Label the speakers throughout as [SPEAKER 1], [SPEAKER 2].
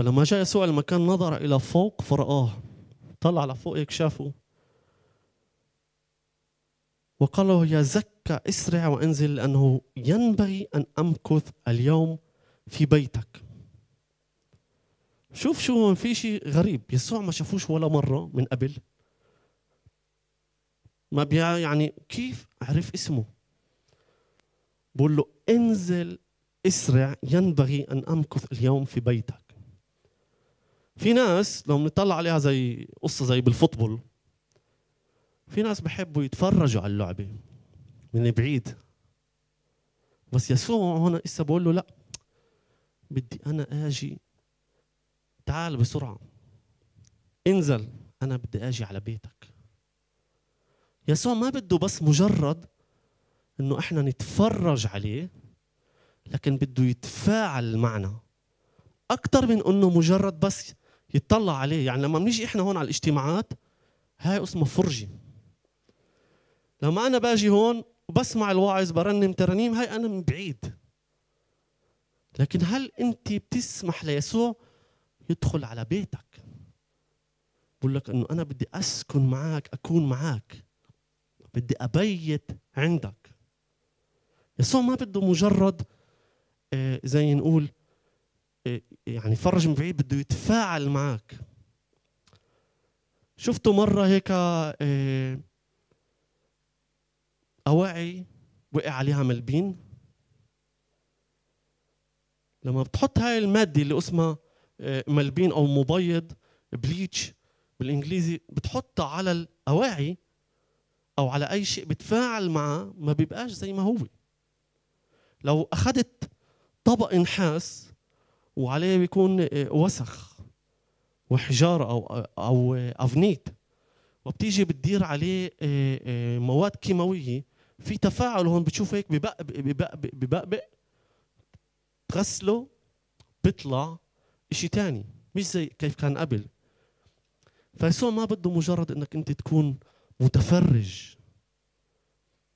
[SPEAKER 1] فلما جاء يسوع المكان نظر إلى فوق فرآه طلع لفوق هيك شافه وقال له يا زكى اسرع وانزل لأنه ينبغي أن أمكث اليوم في بيتك شوف شو هون في شيء غريب يسوع ما شافوش ولا مرة من قبل ما بيع يعني كيف عرف اسمه بقول له انزل اسرع ينبغي أن أمكث اليوم في بيتك في ناس لو بنطلع عليها زي قصه زي بالفوتبول في ناس بحبوا يتفرجوا على اللعبه من بعيد بس يسوع هون إسا بقول له لا بدي انا اجي تعال بسرعه انزل انا بدي اجي على بيتك يسوع ما بده بس مجرد انه احنا نتفرج عليه لكن بده يتفاعل معنا اكثر من انه مجرد بس يتطلع عليه يعني لما بنيجي احنا هون على الاجتماعات هاي اسمه فرجه لما انا باجي هون وبسمع الواعظ برنم ترانيم هاي انا من بعيد لكن هل انت بتسمح ليسوع يدخل على بيتك بقول لك انه انا بدي اسكن معك اكون معك بدي ابيت عندك يسوع ما بده مجرد آه، زي نقول إيه، يعني فرج من بعيد بده يتفاعل معك شفتوا مرة هيك إيه، أواعي وقع عليها ملبين لما بتحط هاي المادة اللي اسمها إيه، ملبين أو مبيض بليتش بالإنجليزي بتحطها على الأواعي أو على أي شيء بتفاعل معه ما بيبقاش زي ما هو لو أخذت طبق نحاس وعليه بيكون آه، وسخ وحجارة او او آه، افنيت وبتيجي بتدير عليه آه، مواد كيماويه في تفاعل هون بتشوف هيك ببقبق ببقبق ببقبق بتغسله بيطلع شيء ثاني مش زي كيف كان قبل فيسوع ما بده مجرد انك انت تكون متفرج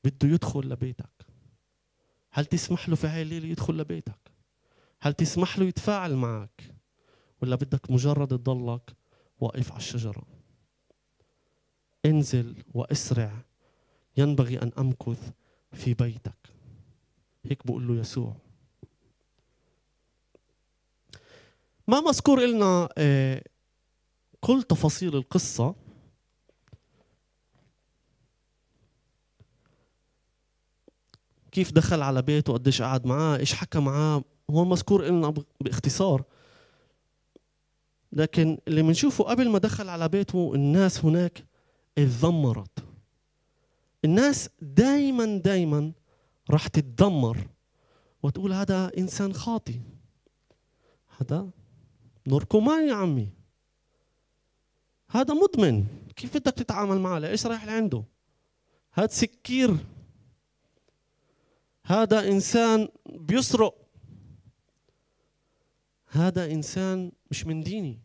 [SPEAKER 1] بده يدخل لبيتك هل تسمح له في هاي الليله يدخل لبيتك هل تسمح له يتفاعل معك ولا بدك مجرد تضلك واقف على الشجرة انزل واسرع ينبغي أن أمكث في بيتك هيك بقول له يسوع ما مذكور لنا آه، كل تفاصيل القصة كيف دخل على بيته قديش قعد معاه ايش حكى معاه هون مذكور لنا باختصار لكن اللي بنشوفه قبل ما دخل على بيته الناس هناك اتذمرت الناس دايما دايما راح تتدمر وتقول هذا انسان خاطي هذا نركمان يا عمي هذا مدمن كيف بدك تتعامل معه ليش رايح لعنده هذا سكير هذا انسان بيسرق هذا انسان مش من ديني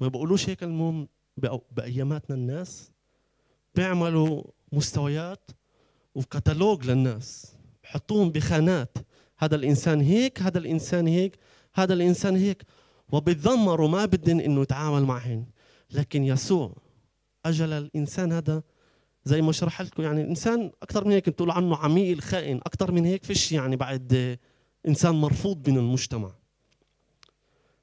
[SPEAKER 1] ما بقولوش هيك المهم باياماتنا الناس بيعملوا مستويات وكتالوج للناس بحطوهم بخانات هذا الانسان هيك هذا الانسان هيك هذا الانسان هيك وبيتذمروا ما بدن انه يتعامل معهم لكن يسوع اجل الانسان هذا زي ما شرحت لكم يعني الانسان اكثر من هيك بتقولوا عنه عميل خائن اكثر من هيك فيش يعني بعد انسان مرفوض من المجتمع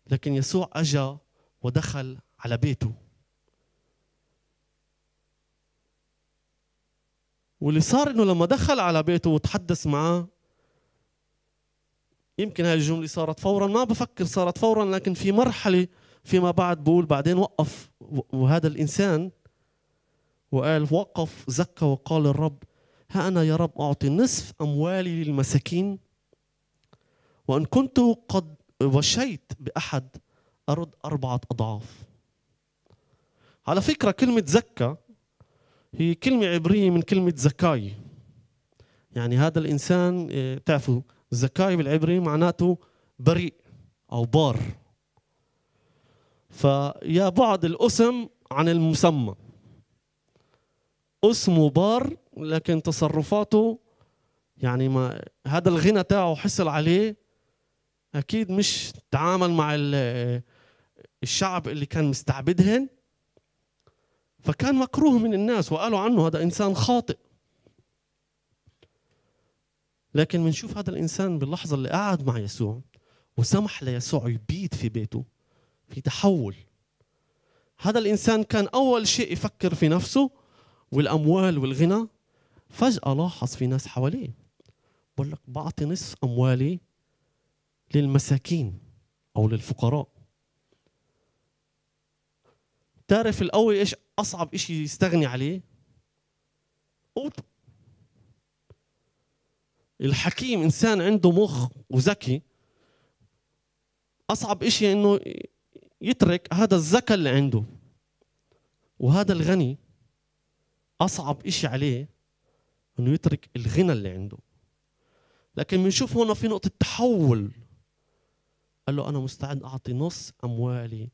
[SPEAKER 1] لكن يسوع اجا ودخل على بيته واللي صار انه لما دخل على بيته وتحدث معاه يمكن هاي الجمله صارت فورا ما بفكر صارت فورا لكن في مرحله فيما بعد بقول بعدين وقف وهذا الانسان وقال وقف زكى وقال الرب ها انا يا رب اعطي نصف اموالي للمساكين وإن كنت قد وشيت بأحد أرد أربعة أضعاف على فكرة كلمة زكى هي كلمة عبرية من كلمة زكاي يعني هذا الإنسان آه، تعرفوا زكاي بالعبري معناته بريء أو بار فيا بعد الأسم عن المسمى اسمه بار لكن تصرفاته يعني ما هذا الغنى تاعه حصل عليه اكيد مش تعامل مع الشعب اللي كان مستعبدهن فكان مكروه من الناس وقالوا عنه هذا انسان خاطئ لكن بنشوف هذا الانسان باللحظه اللي قعد مع يسوع وسمح ليسوع يبيت في بيته في تحول هذا الانسان كان اول شيء يفكر في نفسه والاموال والغنى فجاه لاحظ في ناس حواليه بقول لك بعطي نصف اموالي للمساكين او للفقراء تعرف القوي ايش اصعب اشي يستغني عليه أوب. الحكيم انسان عنده مخ وذكي اصعب اشي انه يترك هذا الذكاء اللي عنده وهذا الغني اصعب اشي عليه انه يترك الغنى اللي عنده لكن بنشوف هنا في نقطه تحول قال له انا مستعد اعطي نص اموالي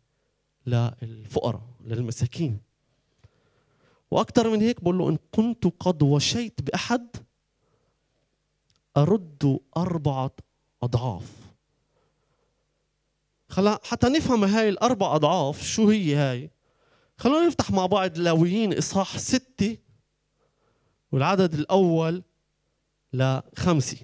[SPEAKER 1] للفقراء للمساكين واكثر من هيك بقول له ان كنت قد وشيت باحد ارد اربعه اضعاف خلا حتى نفهم هاي الاربع اضعاف شو هي هاي خلونا نفتح مع بعض لاويين اصحاح ستة والعدد الاول لخمسه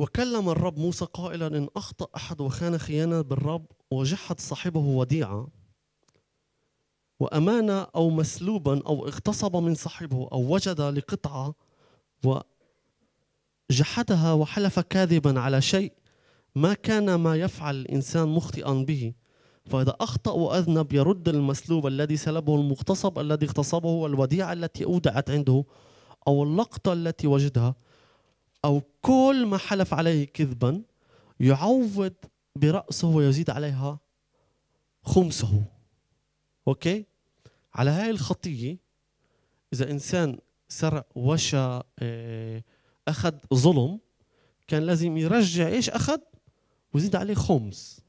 [SPEAKER 1] وكلم الرب موسى قائلا إن أخطأ أحد وخان خيانة بالرب وجحد صاحبه وديعة وأمانة أو مسلوبا أو اغتصب من صاحبه أو وجد لقطعة وجحدها وحلف كاذبا على شيء ما كان ما يفعل الإنسان مخطئا به فإذا أخطأ وأذنب يرد المسلوب الذي سلبه المغتصب الذي اغتصبه والوديعة التي أودعت عنده أو اللقطة التي وجدها أو كل ما حلف عليه كذبا يعوض برأسه ويزيد عليها خمسه أوكي على هاي الخطية إذا إنسان سرق وشى آه، أخذ ظلم كان لازم يرجع إيش أخذ ويزيد عليه خمس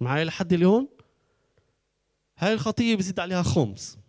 [SPEAKER 1] معي لحد اليوم هاي الخطية بزيد عليها خمس